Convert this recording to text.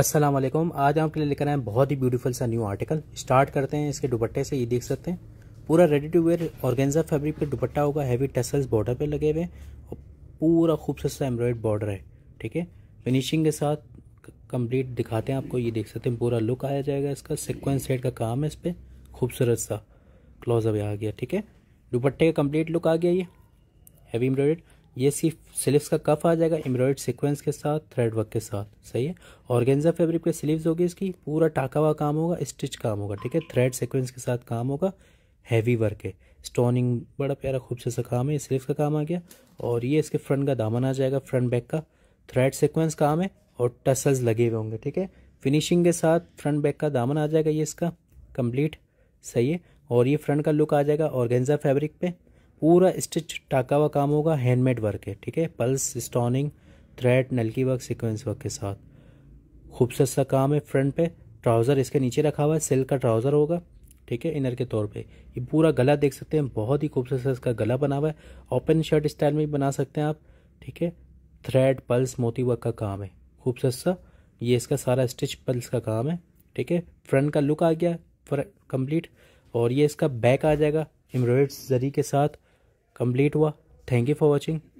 अस्सलाम वालेकुम आज आपके लिए लेकर आए बहुत ही ब्यूटीफुल सा न्यू आर्टिकल स्टार्ट करते हैं इसके दुपट्टे से ये देख सकते हैं पूरा ready to wear organza fabric पे दुपट्टा होगा हैवी टेसल्स बॉर्डर पे लगे हुए और पूरा खूबसूरत सा एम्ब्रॉयड बॉर्डर है ठीक है फिनिशिंग के साथ कंप्लीट दिखाते हैं आपको ये देख सकते हैं पूरा लुक आया जाएगा इसका सिक्वेंस सेट का काम है इस पर खूबसूरत सा क्लोजअप आ गया ठीक है दुपट्टे का कम्प्लीट लुक आ गया ये हैवी एम्ब्रॉयड ये सिर्फ स्लीव्स का कफ आ जाएगा एम्ब्रॉयड सीक्वेंस के साथ थ्रेड वर्क के साथ सही है ऑर्गेंजा फैब्रिक पे स्लीव्स होगी इसकी पूरा टाका हुआ काम होगा स्टिच काम होगा ठीक है थ्रेड सीक्वेंस के साथ काम होगा हैवी वर्क है स्टोनिंग बड़ा प्यारा खूबसूरत सा काम है स्लीव्स का काम आ गया और ये इसके फ्रंट का दामन आ जाएगा फ्रंट बैक का थ्रेड सिक्वेंस काम है और टसल्स लगे हुए होंगे ठीक है फिनिशिंग के साथ फ्रंट बैक का दामन आ जाएगा ये इसका कम्प्लीट सही है और ये फ्रंट का लुक आ जाएगा ऑर्गेंजा फैब्रिक पे पूरा स्टिच टाका हुआ काम होगा हैंडमेड वर्क है ठीक है पल्स स्टोनिंग थ्रेड नलकी वर्क सिक्वेंस वर्क के साथ खूबसूरत सा काम है फ्रंट पे ट्राउज़र इसके नीचे रखा हुआ है सिल्क का ट्राउज़र होगा ठीक है इनर के तौर पे ये पूरा गला देख सकते हैं बहुत ही खूबसूरत सा इसका गला बना हुआ है ओपन शर्ट स्टाइल में भी बना सकते हैं आप ठीक है थ्रेड पल्स मोती वर्क का काम है खूबसूरत सा ये इसका सारा स्टिच पल्स का काम है ठीक है फ्रंट का लुक आ गया कंप्लीट और ये इसका बैक आ जाएगा एम्ब्रॉयड जरी के साथ कंप्लीट हुआ थैंक यू फॉर वॉचिंग